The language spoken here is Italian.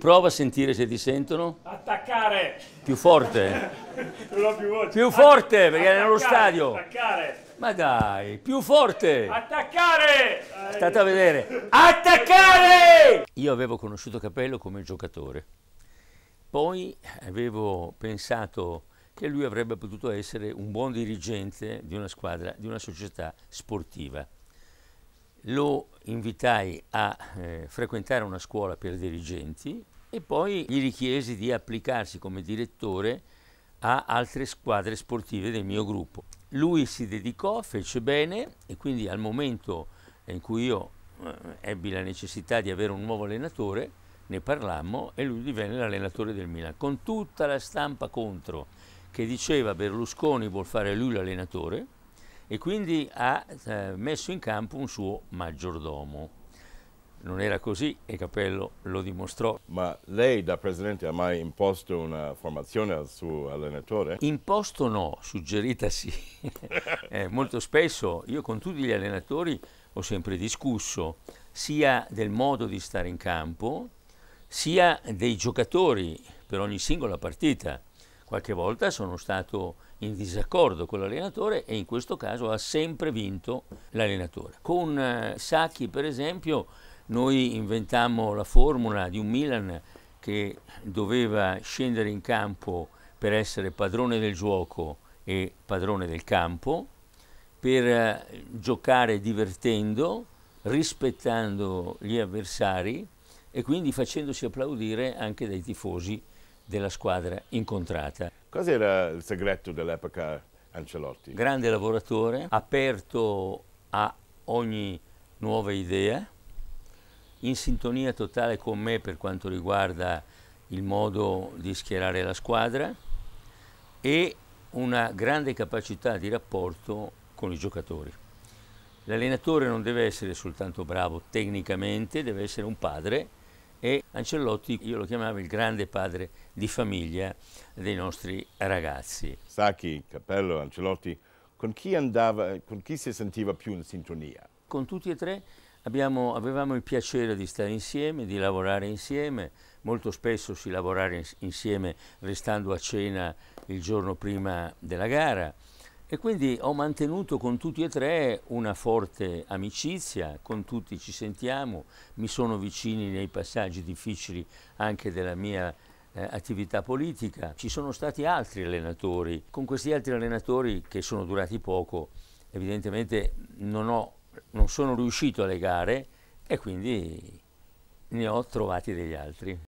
Prova a sentire se ti sentono. Attaccare! Più forte. non ho più voce. Più forte, perché attaccare, è nello stadio. Attaccare! Ma dai, più forte! Attaccare! State a vedere. Attaccare! Io avevo conosciuto Capello come giocatore. Poi avevo pensato che lui avrebbe potuto essere un buon dirigente di una squadra, di una società sportiva. Lo invitai a eh, frequentare una scuola per dirigenti e poi gli richiesi di applicarsi come direttore a altre squadre sportive del mio gruppo. Lui si dedicò, fece bene e quindi al momento in cui io eh, ebbi la necessità di avere un nuovo allenatore, ne parlammo e lui divenne l'allenatore del Milan, con tutta la stampa contro che diceva Berlusconi vuol fare lui l'allenatore, e quindi ha eh, messo in campo un suo maggiordomo. Non era così e Capello lo dimostrò. Ma lei da presidente ha mai imposto una formazione al suo allenatore? Imposto no, suggerita sì. eh, molto spesso io con tutti gli allenatori ho sempre discusso sia del modo di stare in campo, sia dei giocatori per ogni singola partita. Qualche volta sono stato in disaccordo con l'allenatore e in questo caso ha sempre vinto l'allenatore. Con eh, Sacchi per esempio noi inventammo la formula di un Milan che doveva scendere in campo per essere padrone del gioco e padrone del campo, per eh, giocare divertendo, rispettando gli avversari e quindi facendosi applaudire anche dai tifosi della squadra incontrata. Cos'era il segreto dell'epoca Ancelotti? Grande lavoratore, aperto a ogni nuova idea, in sintonia totale con me per quanto riguarda il modo di schierare la squadra e una grande capacità di rapporto con i giocatori. L'allenatore non deve essere soltanto bravo tecnicamente, deve essere un padre e Ancelotti io lo chiamavo il grande padre di famiglia dei nostri ragazzi. Sacchi, Cappello, Ancelotti, con chi andava, con chi si sentiva più in sintonia? Con tutti e tre abbiamo, avevamo il piacere di stare insieme, di lavorare insieme, molto spesso si lavorava insieme restando a cena il giorno prima della gara. E quindi ho mantenuto con tutti e tre una forte amicizia, con tutti ci sentiamo, mi sono vicini nei passaggi difficili anche della mia eh, attività politica. Ci sono stati altri allenatori, con questi altri allenatori che sono durati poco, evidentemente non, ho, non sono riuscito a legare e quindi ne ho trovati degli altri.